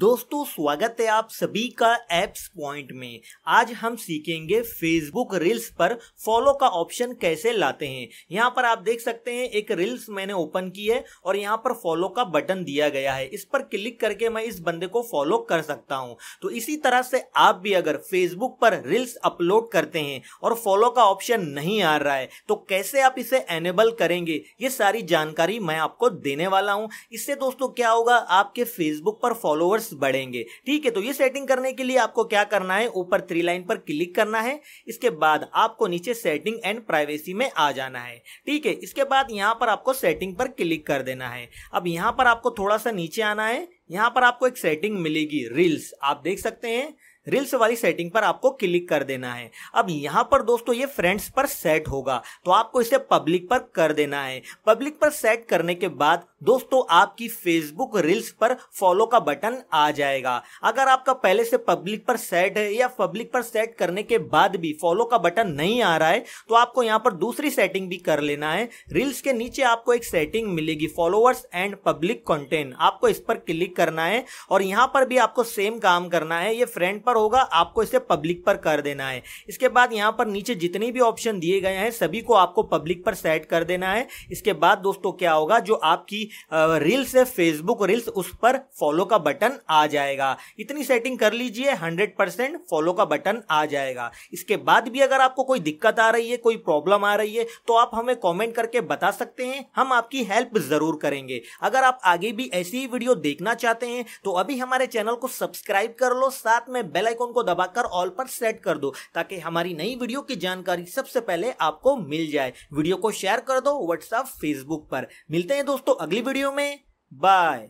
दोस्तों स्वागत है आप सभी का एप्स पॉइंट में आज हम सीखेंगे फेसबुक रील्स पर फॉलो का ऑप्शन कैसे लाते हैं यहाँ पर आप देख सकते हैं एक रील्स मैंने ओपन की है और यहाँ पर फॉलो का बटन दिया गया है इस पर क्लिक करके मैं इस बंदे को फॉलो कर सकता हूँ तो इसी तरह से आप भी अगर फेसबुक पर रील्स अपलोड करते हैं और फॉलो का ऑप्शन नहीं आ रहा है तो कैसे आप इसे एनेबल करेंगे ये सारी जानकारी मैं आपको देने वाला हूँ इससे दोस्तों क्या होगा आपके फेसबुक पर फॉलोअर्स फॉलोअर्स बढ़ेंगे ठीक है तो ये सेटिंग करने के लिए आपको क्या करना है ऊपर थ्री लाइन पर क्लिक करना है इसके बाद आपको नीचे सेटिंग एंड प्राइवेसी में आ जाना है ठीक है इसके बाद यहाँ पर आपको सेटिंग पर क्लिक कर देना है अब यहाँ पर आपको थोड़ा सा नीचे आना है यहाँ पर आपको एक सेटिंग मिलेगी रील्स आप देख सकते हैं रिल्स वाली सेटिंग पर आपको क्लिक कर देना है अब यहाँ पर दोस्तों ये फ्रेंड्स पर सेट होगा तो आपको इसे पब्लिक पर कर देना है पब्लिक पर सेट करने के बाद दोस्तों आपकी फेसबुक रील्स पर फॉलो का बटन आ जाएगा अगर आपका पहले से पब्लिक पर सेट है या पब्लिक पर सेट करने के बाद भी फॉलो का बटन नहीं आ रहा है तो आपको यहाँ पर दूसरी सेटिंग भी कर लेना है रील्स के नीचे आपको एक सेटिंग मिलेगी फॉलोअर्स एंड पब्लिक कॉन्टेंट आपको इस पर क्लिक करना है और यहाँ पर भी आपको सेम काम करना है ये फ्रेंड पर पर होगा आपको इसे पब्लिक पर कर देना है इसके बाद यहाँ पर नीचे जितने भी ऑप्शन दिए गए हैं सभी को आपको पब्लिक पर सेट कर देना है इसके बाद दोस्तों क्या होगा जो आपकी रील्स है फेसबुक रील्स उस पर फॉलो का बटन आ जाएगा इतनी सेटिंग कर लीजिए हंड्रेड फॉलो का बटन आ जाएगा इसके बाद भी अगर आपको कोई दिक्कत आ रही है कोई प्रॉब्लम आ रही है तो आप हमें कॉमेंट करके बता सकते हैं हम आपकी हेल्प जरूर करेंगे अगर आप आगे भी ऐसी ही वीडियो देखना चाहते हैं तो अभी हमारे चैनल को सब्सक्राइब कर लो साथ में बेल बेल आइकॉन को दबाकर ऑल पर सेट कर दो ताकि हमारी नई वीडियो की जानकारी सबसे पहले आपको मिल जाए वीडियो को शेयर कर दो व्हाट्सएप फेसबुक पर मिलते हैं दोस्तों अगली वीडियो में बाय